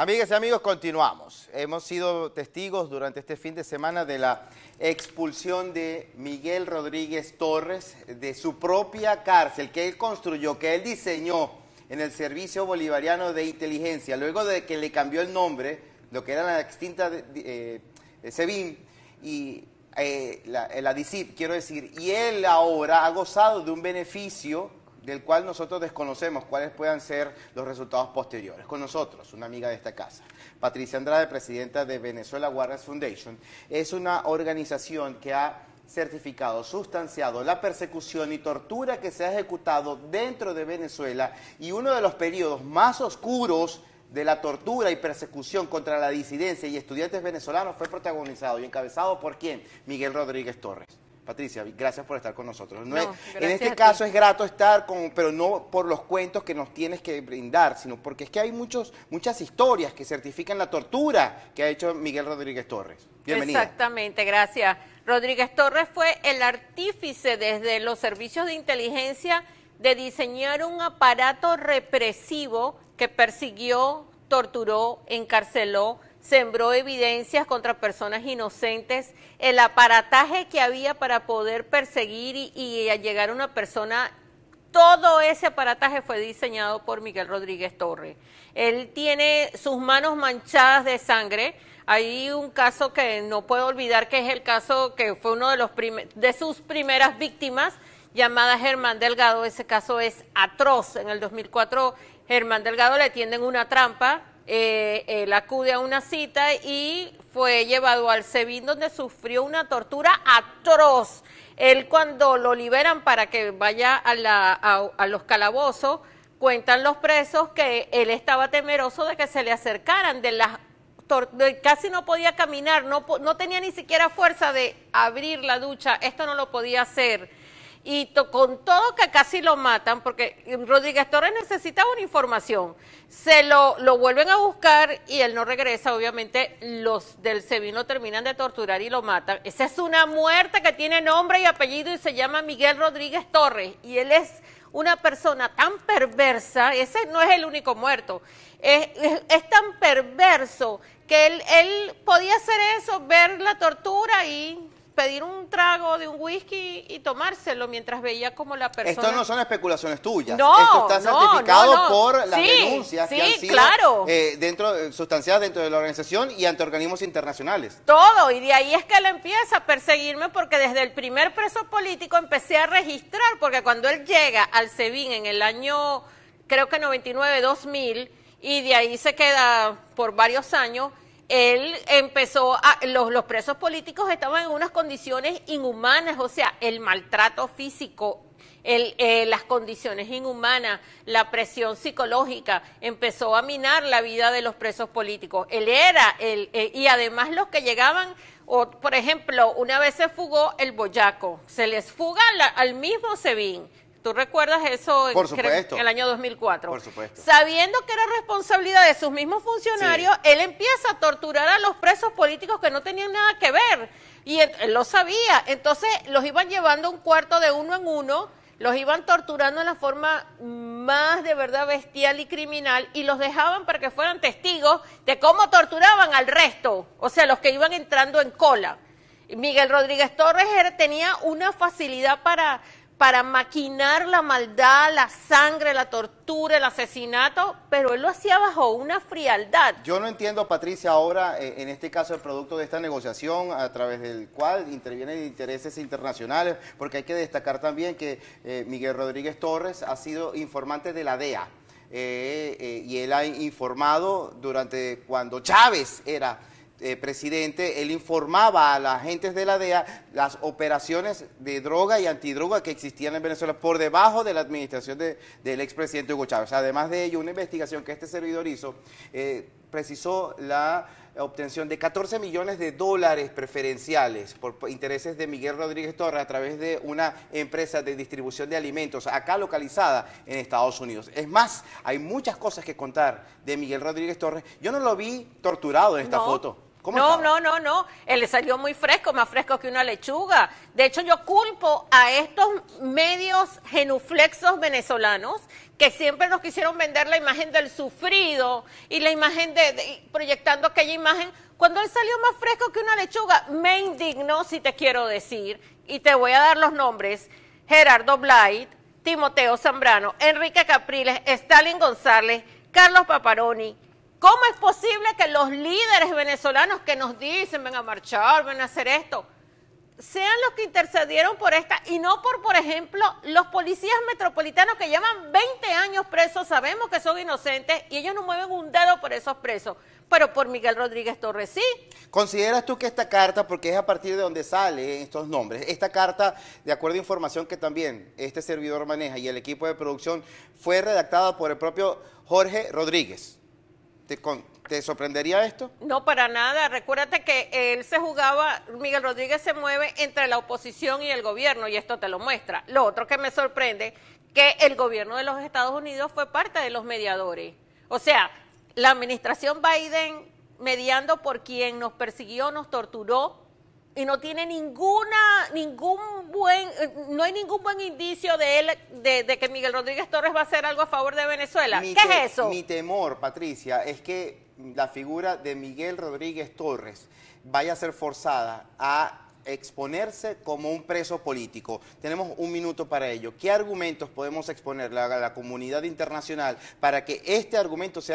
Amigas y amigos, continuamos. Hemos sido testigos durante este fin de semana de la expulsión de Miguel Rodríguez Torres de su propia cárcel que él construyó, que él diseñó en el Servicio Bolivariano de Inteligencia, luego de que le cambió el nombre, lo que era la extinta eh, SEBIN y eh, la, la quiero decir, y él ahora ha gozado de un beneficio del cual nosotros desconocemos cuáles puedan ser los resultados posteriores. Con nosotros, una amiga de esta casa, Patricia Andrade, presidenta de Venezuela Warriors Foundation, es una organización que ha certificado, sustanciado la persecución y tortura que se ha ejecutado dentro de Venezuela y uno de los periodos más oscuros de la tortura y persecución contra la disidencia y estudiantes venezolanos fue protagonizado y encabezado por quién? Miguel Rodríguez Torres. Patricia, gracias por estar con nosotros. en este caso es grato estar con, pero no por los cuentos que nos tienes que brindar, sino porque es que hay muchos, muchas historias que certifican la tortura que ha hecho Miguel Rodríguez Torres. Bienvenida. Exactamente, gracias. Rodríguez Torres fue el artífice desde los servicios de inteligencia de diseñar un aparato represivo que persiguió, torturó, encarceló sembró evidencias contra personas inocentes, el aparataje que había para poder perseguir y, llegar a una persona todo ese aparataje fue diseñado por Miguel Rodríguez Torre. Él tiene sus manos manchadas de sangre. Hay un caso que no puedo olvidar, que es el caso que fue uno de, los de sus primeras víctimas, llamada Germán Delgado. Ese caso es atroz. En el 2004, Germán Delgado le tienden una trampa, eh, él acude a una cita y fue llevado al SEBIN donde sufrió una tortura atroz. Él cuando lo liberan para que vaya a, los calabozos, cuentan los presos que él estaba temeroso de que se le acercaran, de las casi no podía caminar, no tenía ni siquiera fuerza de abrir la ducha, esto no lo podía hacer y con todo que casi lo matan, porque Rodríguez Torres necesitaba una información. Se lo, lo vuelven a buscar y él no regresa, obviamente los del Sevino terminan de torturar y lo matan. Esa es una muerte que tiene nombre y apellido y se llama Miguel Rodríguez Torres y él es una persona tan perversa, ese no es el único muerto, es, es, es tan perverso que él, él podía hacer eso, ver la tortura y pedir un trago de un whisky y tomárselo mientras veía como la persona... Esto no son especulaciones tuyas. No, Esto está certificado por las denuncias que han sido claro. Eh, dentro, eh, sustanciadas dentro de la organización y ante organismos internacionales. Todo, y de ahí es que él empieza a perseguirme porque desde el primer preso político empecé a registrar, porque cuando él llega al SEBIN en el año, creo que 99, 2000, y de ahí se queda por varios años él empezó a, los, presos políticos estaban en unas condiciones inhumanas, o sea, el maltrato físico, eh, las condiciones inhumanas, la presión psicológica, empezó a minar la vida de los presos políticos. Él era, el, eh, y además los que llegaban, o, por ejemplo, una vez se fugó el Boyaco, se les fuga al mismo Sevín. ¿Tú recuerdas eso en el año 2004? Por supuesto. Sabiendo que era responsabilidad de sus mismos funcionarios, él empieza a torturar a los presos políticos que no tenían nada que ver. Y él, lo sabía. Entonces los iban llevando un cuarto de uno en uno, los iban torturando de la forma más de verdad bestial y criminal y los dejaban para que fueran testigos de cómo torturaban al resto, o sea, los que iban entrando en cola. Miguel Rodríguez Torres tenía una facilidad para para maquinar la maldad, la sangre, la tortura, el asesinato, pero él lo hacía bajo una frialdad. Yo no entiendo, Patricia, ahora, eh, en este caso, el producto de esta negociación, a través del cual intervienen intereses internacionales, porque hay que destacar también que eh, Miguel Rodríguez Torres ha sido informante de la DEA, eh, y él ha informado durante cuando Chávez era eh, presidente, él informaba a las agentes de la DEA las operaciones de droga y antidroga que existían en Venezuela por debajo de la administración de, del expresidente Hugo Chávez. Además de ello, una investigación que este servidor hizo eh, precisó la obtención de 14 millones de dólares preferenciales por intereses de Miguel Rodríguez Torres a través de una empresa de distribución de alimentos acá localizada en Estados Unidos. Es más, hay muchas cosas que contar de Miguel Rodríguez Torres. Yo no lo vi torturado en esta foto no, no, no, no. Él le salió muy fresco, más fresco que una lechuga. De hecho, yo culpo a estos medios genuflexos venezolanos que siempre nos quisieron vender la imagen del sufrido y la imagen de, proyectando aquella imagen. Cuando él salió más fresco que una lechuga, me indignó, si te quiero decir, y te voy a dar los nombres: Gerardo Blight, Timoteo Zambrano, Enrique Capriles, Stalin González, Carlos Paparoni, ¿Cómo es posible que los líderes venezolanos que nos dicen, ven a marchar, ven a hacer esto, sean los que intercedieron por esta y no por, por ejemplo, los policías metropolitanos que llevan 20 años presos, sabemos que son inocentes y ellos no mueven un dedo por esos presos, pero por Miguel Rodríguez Torres sí. ¿Consideras tú que esta carta, porque es a partir de donde salen estos nombres, esta carta, de acuerdo a información que también este servidor maneja y el equipo de producción, fue redactada por el propio Jorge Rodríguez? ¿Te, sorprendería esto? No, para nada. Recuérdate que él se jugaba, Miguel Rodríguez se mueve entre la oposición y el gobierno, y esto te lo muestra. Lo otro que me sorprende, que el gobierno de los Estados Unidos fue parte de los mediadores. O sea, la administración Biden mediando por quien nos persiguió, nos torturó, y no tiene ninguna, ningún buen, eh, no hay ningún buen indicio de él, de, que Miguel Rodríguez Torres va a hacer algo a favor de Venezuela. ¿Qué es eso? Mi temor, Patricia, es que la figura de Miguel Rodríguez Torres vaya a ser forzada a exponerse como un preso político. Tenemos un minuto para ello. ¿Qué argumentos podemos exponerle a la comunidad internacional para que este argumento sea...